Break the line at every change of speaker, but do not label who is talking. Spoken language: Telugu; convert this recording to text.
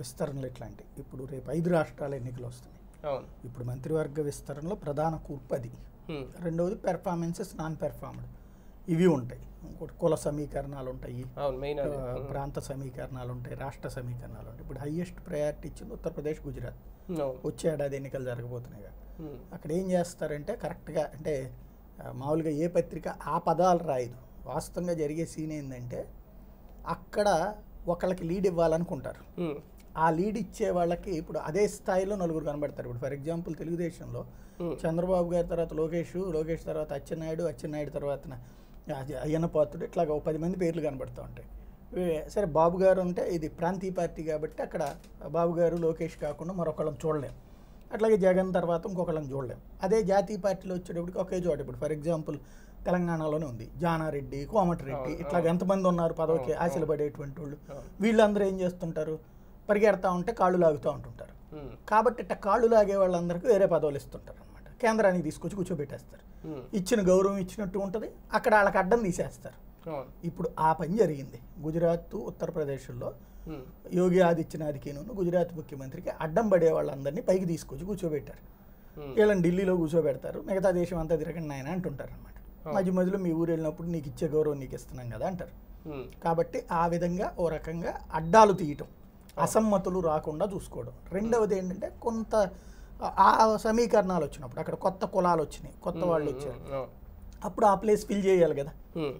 విస్తరణలు ఇట్లాంటివి ఇప్పుడు రేపు ఐదు రాష్ట్రాల ఎన్నికలు వస్తున్నాయి ఇప్పుడు మంత్రివర్గ విస్తరణలో ప్రధాన కూర్పు అది రెండవది పెర్ఫార్మెన్సెస్ నాన్ పెర్ఫార్మ్డ్ ఇవి ఉంటాయి ఇంకోటి కుల సమీకరణాలు ఉంటాయి ప్రాంత సమీకరణాలు ఉంటాయి రాష్ట్ర సమీకరణాలు ఉంటాయి ఇప్పుడు హైయెస్ట్ ప్రయారిటీ ఇచ్చింది ఉత్తరప్రదేశ్ గుజరాత్ వచ్చే ఏడాది ఎన్నికలు జరగబోతున్నాయి అక్కడ ఏం చేస్తారంటే కరెక్ట్గా అంటే మామూలుగా ఏ పత్రిక ఆ పదాలు రాయదు వాస్తవంగా జరిగే సీన్ ఏంటంటే అక్కడ ఒకళ్ళకి లీడ్ ఇవ్వాలనుకుంటారు ఆ లీడ్ ఇచ్చే వాళ్ళకి ఇప్పుడు అదే స్థాయిలో నలుగురు కనబడతారు ఇప్పుడు ఫర్ ఎగ్జాంపుల్ తెలుగుదేశంలో చంద్రబాబు గారి తర్వాత లోకేష్ లోకేష్ తర్వాత అచ్చెన్నాయుడు అచ్చెన్నాయుడు తర్వాత అయ్యన్న పాత్రుడు ఇట్లా పది మంది పేర్లు కనబడుతూ ఉంటాయి సరే బాబు గారు ఉంటే ఇది ప్రాంతీయ పార్టీ కాబట్టి అక్కడ బాబు గారు లోకేష్ కాకుండా మరొకళ్ళని చూడలేం అట్లాగే జగన్ తర్వాత ఇంకొకళ్ళని చూడలేం అదే జాతీయ పార్టీలో వచ్చేటప్పటికి ఒకే చోట ఇప్పుడు ఫర్ ఎగ్జాంపుల్ తెలంగాణలోనే ఉంది జానారెడ్డి కోమటిరెడ్డి ఇట్లా ఎంతమంది ఉన్నారు పదవికి ఆశలు పడేటువంటి వాళ్ళు వీళ్ళందరూ ఏం చేస్తుంటారు పరిగెడతా ఉంటే కాళ్ళు లాగుతూ ఉంటుంటారు కాబట్టి ఇట్ట కాళ్ళు లాగే వాళ్ళందరికీ వేరే పదవులు ఇస్తుంటారు అనమాట కేంద్రానికి తీసుకొచ్చి కూర్చోబెట్టేస్తారు ఇచ్చిన గౌరవం ఇచ్చినట్టు ఉంటుంది అక్కడ వాళ్ళకి అడ్డం తీసేస్తారు ఇప్పుడు ఆ పని జరిగింది గుజరాత్ ఉత్తరప్రదేశ్లో యోగి ఆదిత్యనాథ్కిను గుజరాత్ ముఖ్యమంత్రికి అడ్డం పడే వాళ్ళందరినీ పైకి తీసుకొచ్చి కూర్చోబెట్టారు వీళ్ళని ఢిల్లీలో కూర్చోబెడతారు మిగతా దేశం అంతా తిరగండి ఆయన అంటుంటారు అనమాట మధ్య మధ్యలో మీ ఊరు వెళ్ళినప్పుడు నీకు ఇచ్చే గౌరవం నీకు ఇస్తున్నాం కదా అంటారు కాబట్టి ఆ విధంగా ఓ రకంగా అడ్డాలు తీయటం అసమ్మతులు రాకుండా చూసుకోవడం రెండవది ఏంటంటే కొంత ఆ సమీకరణాలు వచ్చినప్పుడు అక్కడ కొత్త కులాలు వచ్చినాయి కొత్త వాళ్ళు వచ్చారు అప్పుడు ఆ ప్లేస్ ఫిల్ చేయాలి కదా